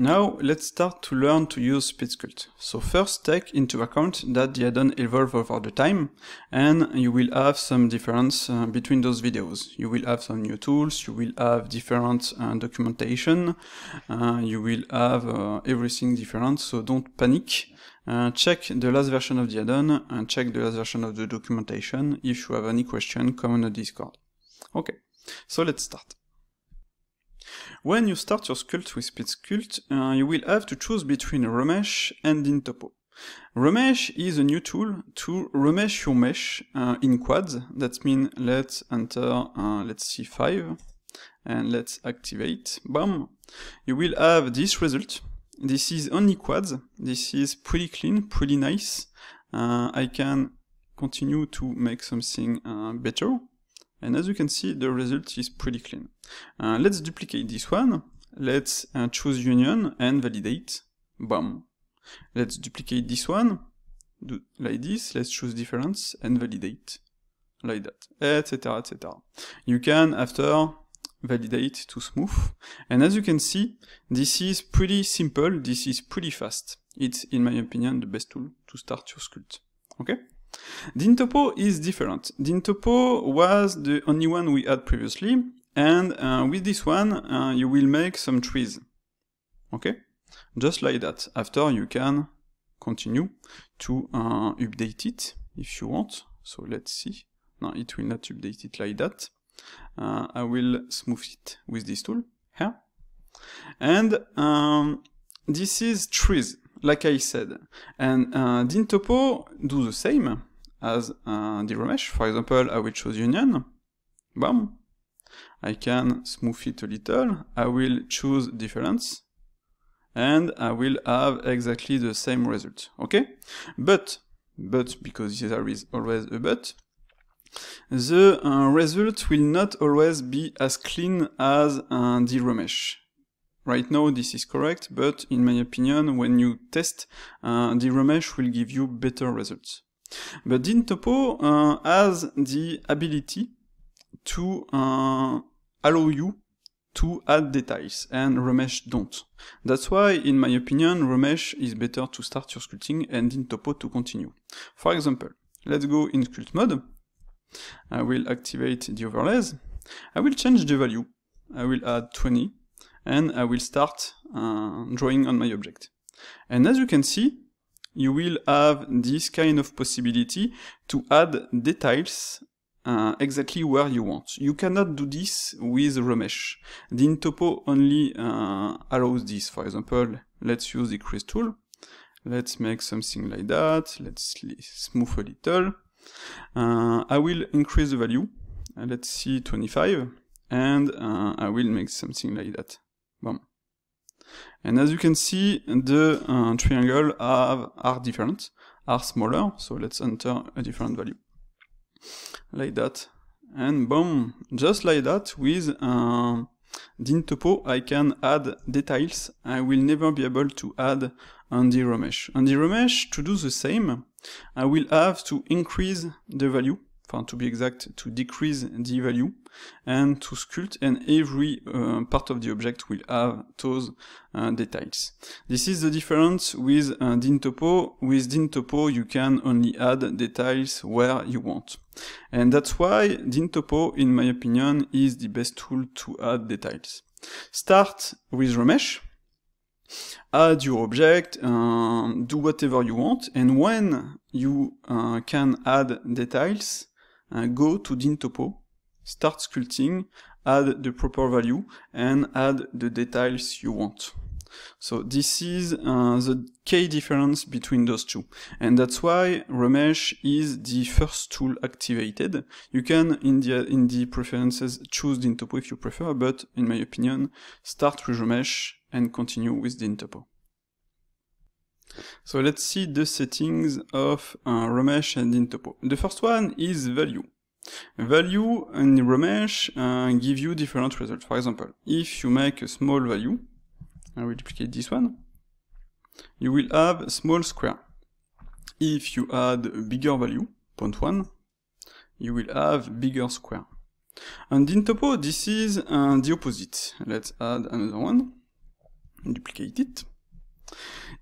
Now let's start to learn to use SpeedSculpt. So first take into account that the add-on evolve over the time and you will have some difference uh, between those videos. You will have some new tools, you will have different uh, documentation, uh, you will have uh, everything different, so don't panic. Uh, check the last version of the add-on and check the last version of the documentation. If you have any question, come on the Discord. Okay, so let's start. When you start your sculpt with PitSculpt, uh, you will have to choose between Remesh and Intopo. Remesh is a new tool to remesh your mesh uh, in quads. That means let's enter, uh, let's see 5 and let's activate. Bam! You will have this result. This is only quads. This is pretty clean, pretty nice. Uh, I can continue to make something uh, better. And as you can see, the result is pretty clean. Uh, let's duplicate this one. Let's uh, choose union and validate. Boom. Let's duplicate this one. Do like this. Let's choose difference and validate. Like that. Etc. Etc. You can, after, validate to smooth. And as you can see, this is pretty simple. This is pretty fast. It's, in my opinion, the best tool to start your sculpt. Okay? Dintopo is different. Dintopo was the only one we had previously, and uh, with this one uh, you will make some trees. Okay? Just like that. After you can continue to uh, update it if you want. So let's see. No, it will not update it like that. Uh, I will smooth it with this tool here. And um, this is trees, like I said. And uh, Dintopo do the same as a the mesh. For example, I will choose union. Bam. I can smooth it a little. I will choose difference. And I will have exactly the same result. Okay? But, but, because there is always a but, the uh, result will not always be as clean as uh, the mesh. Right now this is correct, but in my opinion, when you test, uh, the mesh will give you better results. But DinTopo uh, has the ability to uh, allow you to add details, and Ramesh don't. That's why, in my opinion, Ramesh is better to start your sculpting and Topo to continue. For example, let's go in sculpt mode. I will activate the overlays. I will change the value. I will add 20 and I will start uh, drawing on my object. And as you can see, you will have this kind of possibility to add details uh, exactly where you want. You cannot do this with Remesh. The Intopo only uh, allows this. For example, let's use the crease tool. Let's make something like that. Let's smooth a little. Uh, I will increase the value. Uh, let's see 25 and uh, I will make something like that. And as you can see, the uh, triangle have, are different, are smaller. So let's enter a different value. Like that. And boom, just like that with uh, um, Dintopo, I can add details I will never be able to add on the Romesh. On Romesh, to do the same, I will have to increase the value to be exact, to decrease the value and to sculpt and every uh, part of the object will have those uh, details. This is the difference with uh, DINTOPO. With DINTOPO you can only add details where you want. And that's why DINTOPO, in my opinion, is the best tool to add details. Start with Remesh add your object, um, do whatever you want, and when you uh, can add details, uh, go to Dintopo, start sculpting, add the proper value, and add the details you want. So this is uh, the key difference between those two. And that's why Remesh is the first tool activated. You can, in the, in the preferences, choose Dintopo if you prefer, but in my opinion, start with Remesh and continue with Dintopo. So let's see the settings of uh, Ramesh and Intopo. The first one is value. Value in Ramesh uh, give you different results. For example, if you make a small value, I will duplicate this one, you will have a small square. If you add a bigger value, point 0.1, you will have bigger square. And in topo, this is uh, the opposite. Let's add another one, duplicate it.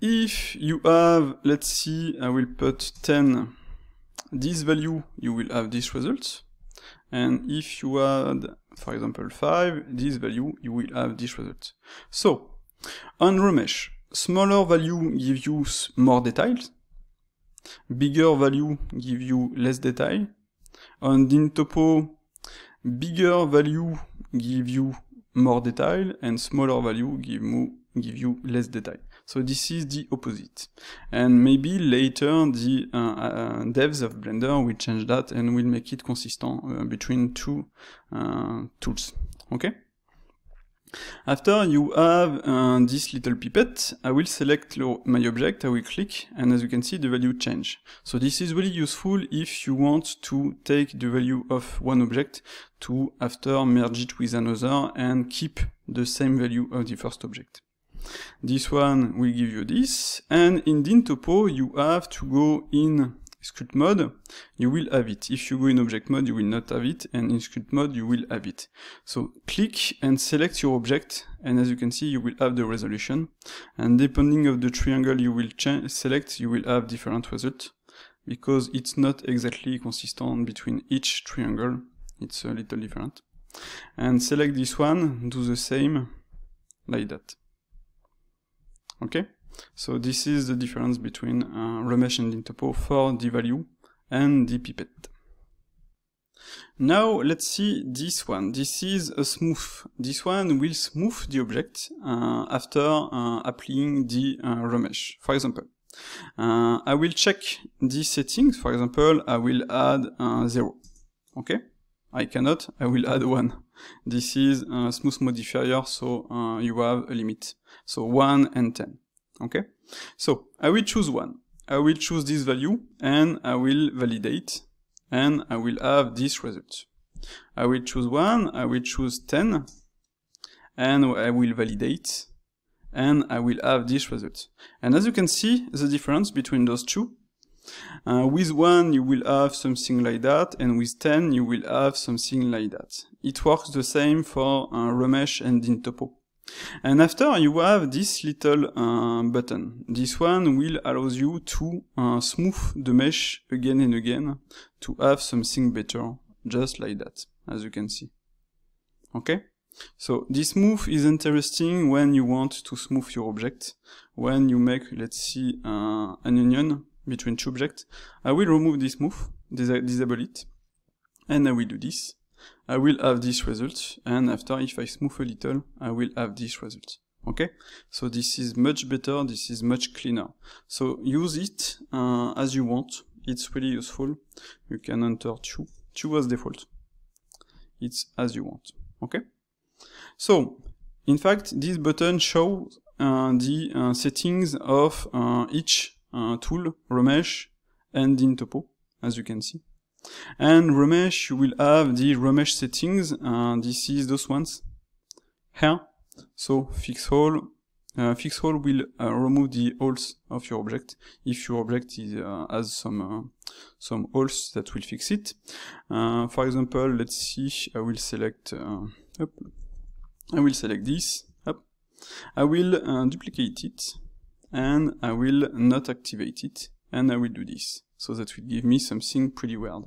If you have, let's see, I will put 10, this value, you will have this result. And if you add, for example, 5, this value, you will have this result. So, on Remesh, smaller value gives you more details, bigger value gives you less detail. On Dintopo, bigger value gives you more detail, and smaller value give, give you less detail. So this is the opposite. And maybe later the uh, uh, devs of Blender will change that and will make it consistent uh, between two uh, tools. Okay? After you have uh, this little pipette, I will select my object, I will click, and as you can see, the value change. So this is really useful if you want to take the value of one object to after merge it with another and keep the same value of the first object. This one will give you this, and in Dintopo you have to go in sculpt mode, you will have it. If you go in object mode, you will not have it, and in sculpt mode, you will have it. So click and select your object, and as you can see, you will have the resolution. And depending of the triangle you will select, you will have different result, because it's not exactly consistent between each triangle. It's a little different. And select this one, do the same, like that. Okay, so this is the difference between uh, and interpolate for the value and the pipette. Now let's see this one. This is a smooth. This one will smooth the object uh, after uh, applying the uh, remesh. For example, uh, I will check these settings. For example, I will add uh, zero. Okay. I cannot, I will add one. This is a smooth modifier, so uh, you have a limit. So 1 and 10, okay? So I will choose 1. I will choose this value and I will validate and I will have this result. I will choose 1, I will choose 10 and I will validate and I will have this result. And as you can see, the difference between those two uh, with 1 you will have something like that and with 10 you will have something like that. It works the same for uh, Ramesh and Dintopo. And after you have this little uh, button. This one will allows you to uh, smooth the mesh again and again to have something better, just like that, as you can see. Okay? So this move is interesting when you want to smooth your object, when you make, let's see, uh, an onion between two objects. I will remove this move, dis disable it, and I will do this. I will have this result, and after if I smooth a little, I will have this result. Okay, so this is much better, this is much cleaner. So use it uh, as you want, it's really useful. You can enter 2, 2 as default. It's as you want, okay? So, in fact, this button shows uh, the uh, settings of uh, each uh, tool, remesh and in Topo, as you can see. And remesh you will have the remesh settings, and this is those ones here. So fix all, uh, fix all will uh, remove the holes of your object if your object is, uh, has some uh, some holes that will fix it. Uh, for example, let's see. I will select. Uh, I will select this. Up. I will duplicate it and I will not activate it and I will do this. So that will give me something pretty weird.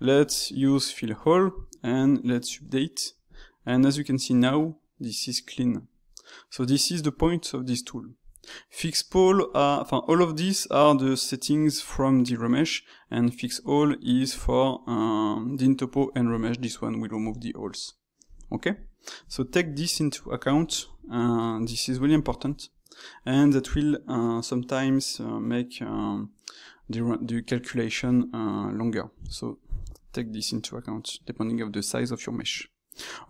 Let's use fill hole and let's update. And as you can see now, this is clean. So this is the point of this tool. Fix pole are, all of these are the settings from the remesh and fix all is for um, the topo and remesh. This one will remove the holes. Okay. So take this into account. Uh, this is really important and that will uh, sometimes uh, make um, the, the, calculation uh, longer. So take this into account depending of the size of your mesh.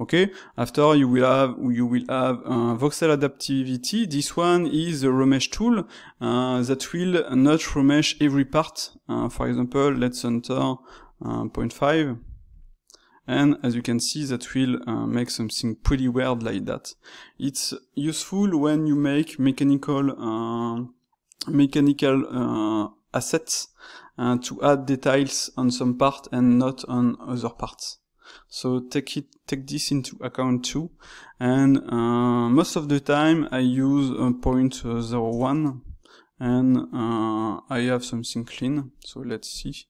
Okay, after you will have you will have uh, voxel adaptivity. This one is a remesh tool uh, that will not remesh every part. Uh, for example, let's enter 0.5 and as you can see that will uh, make something pretty weird like that. It's useful when you make mechanical um, uh, mechanical assets uh, to add details on some part and not on other parts. So take it, take this into account too. And uh, most of the time I use a point zero one, and uh, I have something clean. So let's see.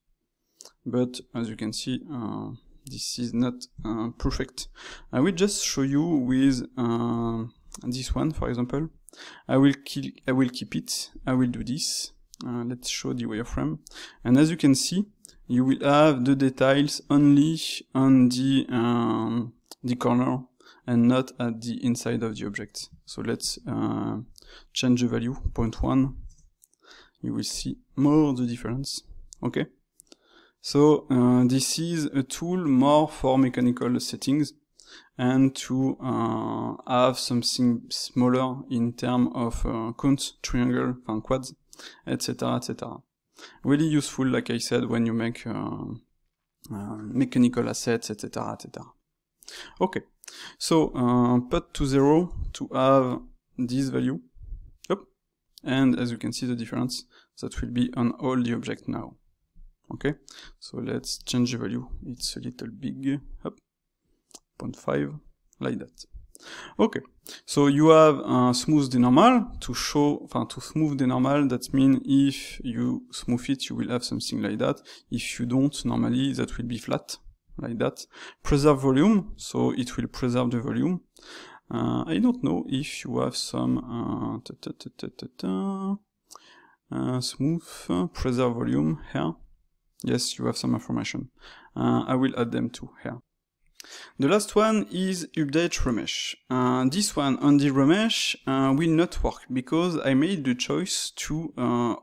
But as you can see, uh, this is not uh, perfect. I will just show you with uh, this one, for example. I will, I will keep it. I will do this. Uh, let's show the wireframe. And as you can see, you will have the details only on the um, the corner and not at the inside of the object. So let's uh, change the value 0.1. You will see more the difference. Okay. So uh, this is a tool more for mechanical settings and to uh, have something smaller in terms of uh, triangle, and quads, etc., etc. Really useful, like I said, when you make uh, uh, mechanical assets, etc., etc. Okay, so uh, put to zero to have this value, and as you can see the difference, that will be on all the object now okay so let's change the value it's a little big up 0.5 like that okay so you have a uh, smooth the normal to show to smooth the normal that means if you smooth it you will have something like that if you don't normally that will be flat like that preserve volume so it will preserve the volume uh, I don't know if you have some uh, ta -ta -ta uh, smooth uh, preserve volume here Yes, you have some information. Uh, I will add them too here. The last one is update Remesh. Uh, this one on the Remesh uh, will not work because I made the choice to uh,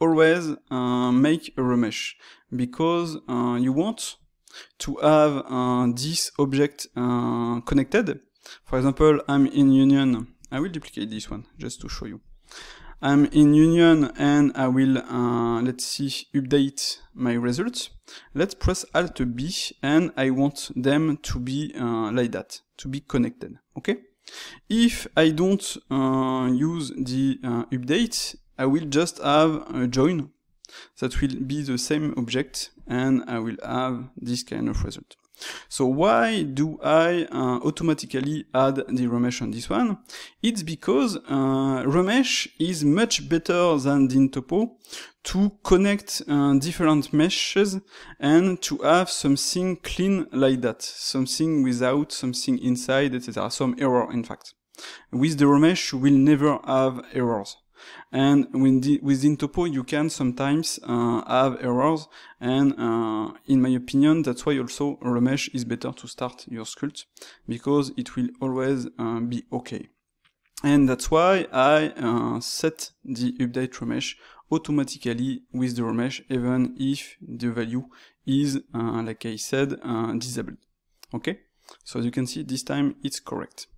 always uh, make a Remesh because uh, you want to have uh, this object connected. For example, I'm in union. I will duplicate this one just to show you. I'm in Union and I will, uh, let's see, update my results. Let's press Alt B and I want them to be uh, like that, to be connected, okay? If I don't uh, use the uh, update, I will just have a join that will be the same object and I will have this kind of result. So why do I uh, automatically add the Ramesh on this one? It's because uh, Ramesh is much better than Dintopo to connect uh, different meshes and to have something clean like that, something without, something inside, etc. Some error, in fact. With the Ramesh, you will never have errors. And within, Topo, you can sometimes uh, have errors. And uh, in my opinion, that's why also Remesh is better to start your sculpt because it will always uh, be okay. And that's why I set the update Remesh automatically with the remesh even if the value is uh, like I said uh, disabled okay so as you can see this time it's correct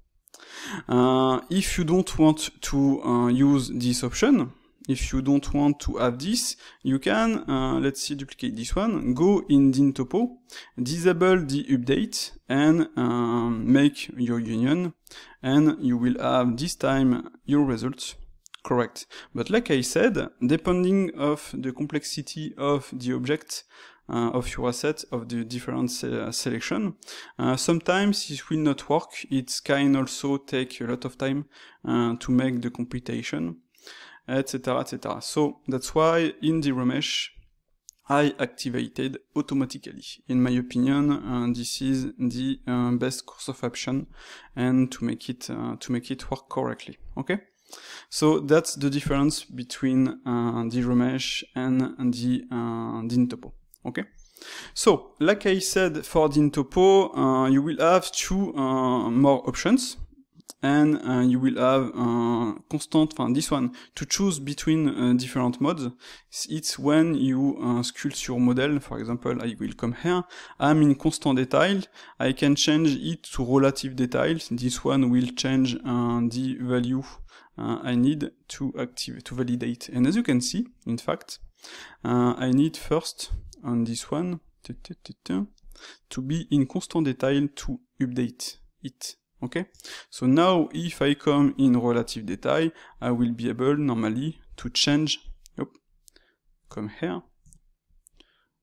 uh, if you don't want to uh, use this option, if you don't want to have this, you can, uh, let's see, duplicate this one, go in Dintopo, disable the update and um, make your union and you will have this time your results correct. But like I said, depending of the complexity of the object, uh, of your assets, of the different se uh, selection. Uh, sometimes it will not work. It can also take a lot of time uh, to make the computation, etc., etc. So that's why in the remesh I activated automatically. In my opinion, uh, this is the uh, best course of action and to make it to make it work correctly. Okay. So that's the difference between uh, the Romesh and the, uh, the Intopo okay so like i said for the topo uh, you will have two uh, more options and uh, you will have a uh, constant from this one to choose between uh, different modes it's when you uh, sculpt your model for example i will come here i'm in constant detail i can change it to relative detail this one will change the value i need to activate to validate and as you can see in fact i need first and this one to be in constant detail to update it. Okay, so now if I come in relative detail, I will be able normally to change, come here,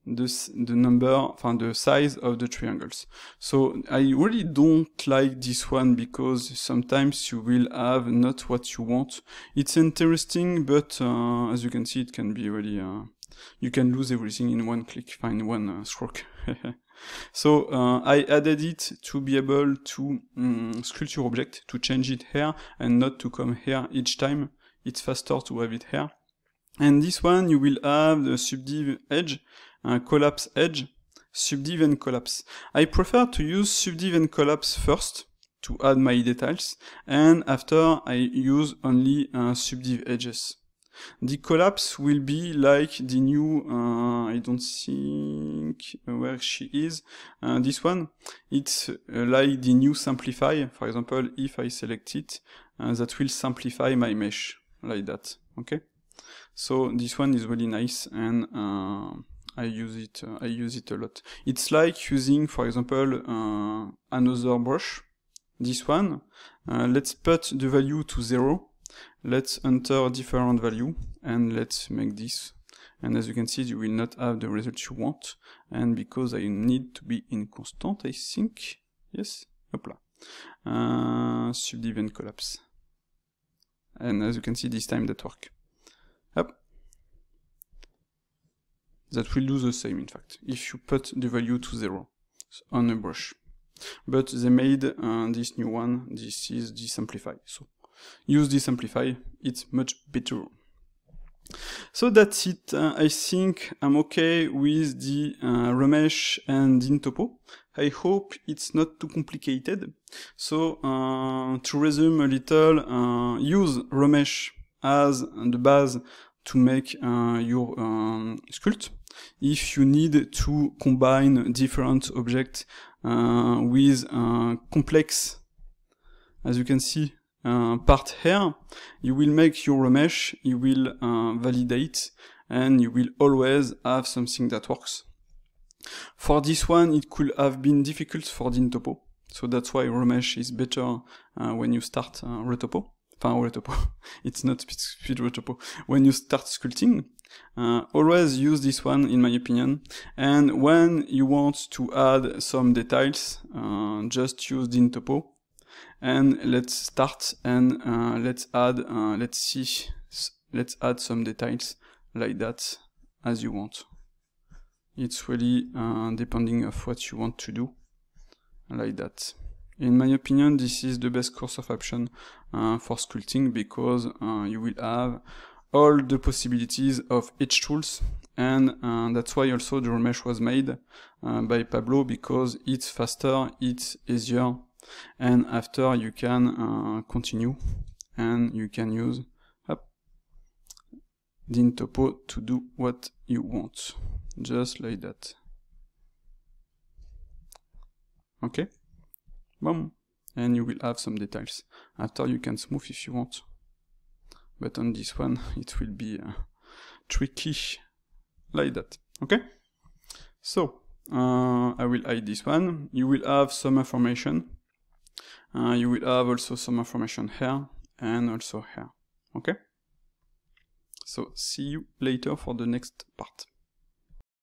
the number, find the size of the triangles. So I really don't like this one because sometimes you will have not what you want. It's interesting, but uh, as you can see, it can be really uh, you can lose everything in one click, find one uh, stroke. so uh, I added it to be able to um, mm, sculpt your object, to change it here and not to come here each time. It's faster to have it here. And this one, you will have the subdiv edge, uh, collapse edge, subdiv and collapse. I prefer to use subdiv and collapse first to add my details and after I use only uh, subdiv edges. The collapse will be like the new, uh, I don't think where she is, uh, this one. It's uh, like the new simplify, for example, if I select it, uh, that will simplify my mesh, like that, okay? So this one is really nice and uh, I use it, uh, I use it a lot. It's like using, for example, another brush, this one. let's put the value to zero Let's enter a different value and let's make this. And as you can see, you will not have the result you want. And because I need to be in constant, I think, yes, hopla, uh, subdivision collapse. And as you can see, this time that work. Up. That will do the same, in fact, if you put the value to zero on a brush. But they made uh, this new one, this is desamplified. So use this amplifier, it's much better. So that's it. Uh, I think I'm okay with the uh, remesh and intopo. I hope it's not too complicated. So uh, to resume a little, uh, use remesh as the base to make uh, your um, sculpt. If you need to combine different objects uh, with complex, as you can see, uh, part here, you will make your mesh, you will uh, validate, and you will always have something that works. For this one, it could have been difficult for Dintopo. So that's why Remesh is better uh, when you start uh, Retopo. Enfin, Retopo. it's not speed, speed Retopo. When you start sculpting, uh, always use this one, in my opinion. And when you want to add some details, uh, just use Dintopo and let's start and uh, let's add uh, let's see let's add some details like that as you want it's really uh, depending of what you want to do like that in my opinion this is the best course of option uh, for sculpting because uh, you will have all the possibilities of each tools and uh, that's why also the mesh was made uh, by Pablo because it's faster, it's easier and after you can uh, continue and you can use up, topo to do what you want just like that okay boom and you will have some details after you can smooth if you want but on this one it will be uh, tricky like that okay so uh, I will hide this one you will have some information uh, you will have also some information here and also here okay so see you later for the next part